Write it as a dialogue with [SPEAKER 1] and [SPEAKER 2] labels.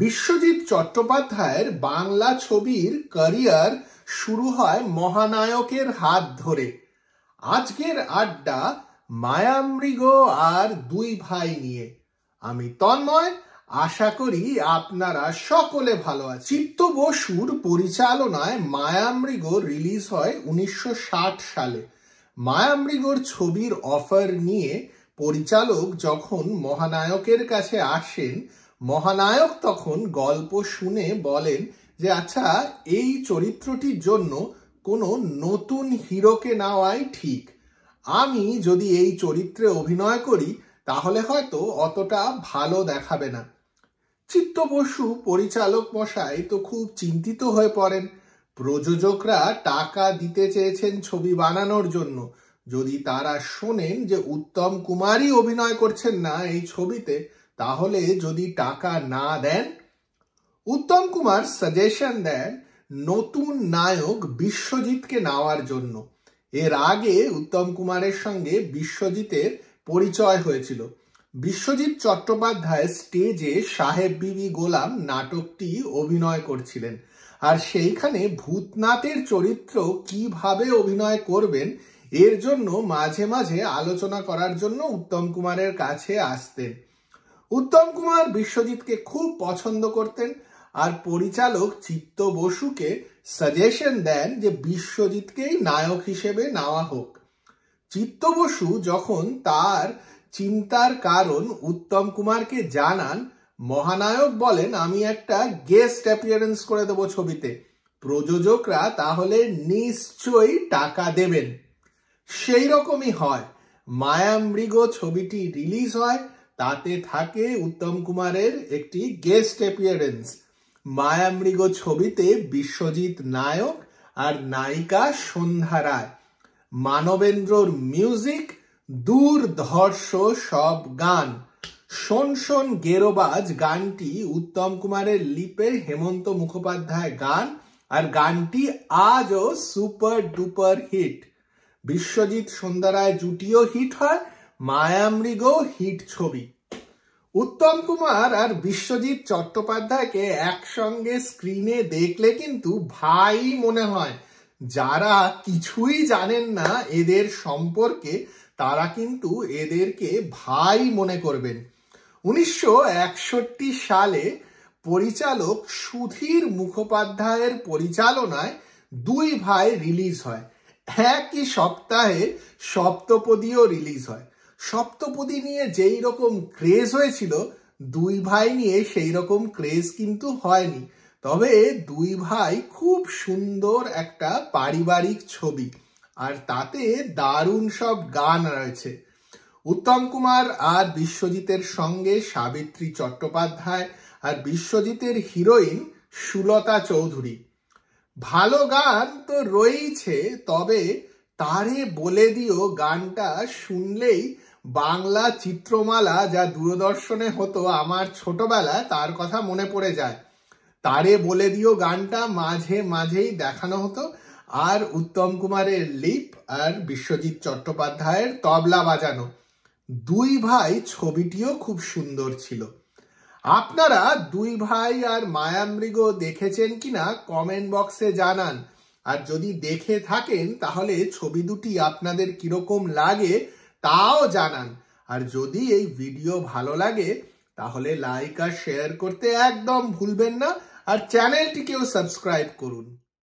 [SPEAKER 1] বিশ্বজিৎ চট্টোপাধ্যায়ের বাংলা ছবির ক্যারিয়ার শুরু হয় মহানায়কের হাত ধরে আজকের আড্ডা মায়ামৃগ আর দুই ভাই নিয়ে আমি তন্ময় আশা করি আপনারা সকলে ভালো আছে চিত্ত বসুর পরিচালনায় মায়ামৃগ রিলিজ হয় উনিশশো সালে মায়ামৃগর ছবির অফার নিয়ে পরিচালক যখন মহানায়কের কাছে আসেন মহানায়ক তখন গল্প শুনে বলেন যে আচ্ছা এই চরিত্রটির জন্য কোনো নতুন হিরোকে নেওয়াই ঠিক আমি যদি এই চরিত্রে অভিনয় করি তাহলে হয়তো অতটা ভালো দেখাবে না চিত্ত বসু পরিচালক মশাই তো খুব চিন্তিত হয়ে পড়েন প্রযোজকরা টাকা দিতে চেয়েছেন ছবি বানানোর জন্য যদি তারা শোনেন যে উত্তম কুমারই অভিনয় করছেন না এই ছবিতে তাহলে যদি টাকা না দেন উত্তম কুমার সাজেশন দেন নতুন নায়ক বিশ্বজিৎকে নেওয়ার জন্য এর আগে উত্তম কুমারের সঙ্গে বিশ্বজিতের পরিচয় হয়েছিল বিশ্বজিৎ চট্টোপাধ্যায় স্টেজে সাহেব বিবি গোলাম নাটকটি অভিনয় করছিলেন আর সেইখানে ভূতনাথের চরিত্র কিভাবে অভিনয় করবেন এর জন্য মাঝে মাঝে আলোচনা করার জন্য উত্তম কুমারের কাছে আসতেন উত্তম কুমার বিশ্বজিৎকে খুব পছন্দ করতেন আর পরিচালক চিত্ত বসুকে সাজেশন দেন যে বিশ্বজিৎকেই নায়ক হিসেবে নেওয়া হোক চিত্ত বসু যখন তার চিন্তার কারণ উত্তম কুমারকে জানান মহানায়ক বলেন আমি একটা গেস্ট অ্যাপিয়ারেন্স করে দেবো ছবিতে প্রযোজকরা তাহলে নিশ্চয়ই টাকা দেবেন সেই রকমই হয় মায়ামৃগ ছবিটি রিলিজ হয় তাতে থাকে উত্তম কুমারের একটি গেস্ট অ্যাপিয়ারেন্স মায়ামৃগ ছবিতে বিশ্বজিৎ নায়ক আর নায়িকা সন্ধ্যা রায় মানবেন্দ্রর মিউজিক ধর্ষ সব গান শোন শোন গেরোবাজ গানটি উত্তম কুমারের লিপে হেমন্ত মুখোপাধ্যায় গান আর গানটি আজও super duper hit Biswajit Sandhya Roy জুটিও হিট হয় মায়ামৃগ হিট ছবি উত্তম কুমার আর বিশ্বজিৎ চট্টোপাধ্যায়কে একসঙ্গে স্ক্রিনে দেখলে কিন্তু ভাই মনে হয় যারা কিছুই জানেন না এদের সম্পর্কে তারা কিন্তু এদেরকে ভাই মনে করবেন উনিশশো সালে পরিচালক সুধীর মুখোপাধ্যায়ের পরিচালনায় দুই ভাই রিলিজ হয় একই সপ্তাহে সপ্তপদীও রিলিজ হয় সপ্তপদী নিয়ে যেই রকম ক্রেজ হয়েছিল দুই ভাই নিয়ে সেই রকম ক্রেজ কিন্তু হয়নি তবে দুই ভাই খুব সুন্দর একটা পারিবারিক ছবি আর তাতে দারুণ সব গান রয়েছে উত্তম কুমার আর বিশ্বজিতের সঙ্গে সাবিত্রী চট্টোপাধ্যায় আর বিশ্বজিতের হিরোইন সুলতা চৌধুরী ভালো গান তো রয়েছে তবে তারে বলে দিও গানটা শুনলেই বাংলা চিত্রমালা যা দূরদর্শনে হতো আমার ছোটবেলায় তার কথা মনে পড়ে যায় তারে বলে দিও গানটা মাঝে মাঝেই দেখানো হতো আর উত্তম কুমারের লিপ আর বিশ্বজিৎ চট্টোপাধ্যায়ের তবলা বাজানো দুই ভাই ছবিটিও খুব সুন্দর ছিল আপনারা দুই ভাই আর মায়ামৃগ দেখেছেন কিনা কমেন্ট বক্সে জানান আর যদি দেখে থাকেন তাহলে ছবি দুটি আপনাদের কিরকম লাগে তাও জানান আর যদি এই ভিডিও ভালো লাগে তাহলে লাইক আর শেয়ার করতে একদম ভুলবেন না আর চ্যানেলটিকেও সাবস্ক্রাইব করুন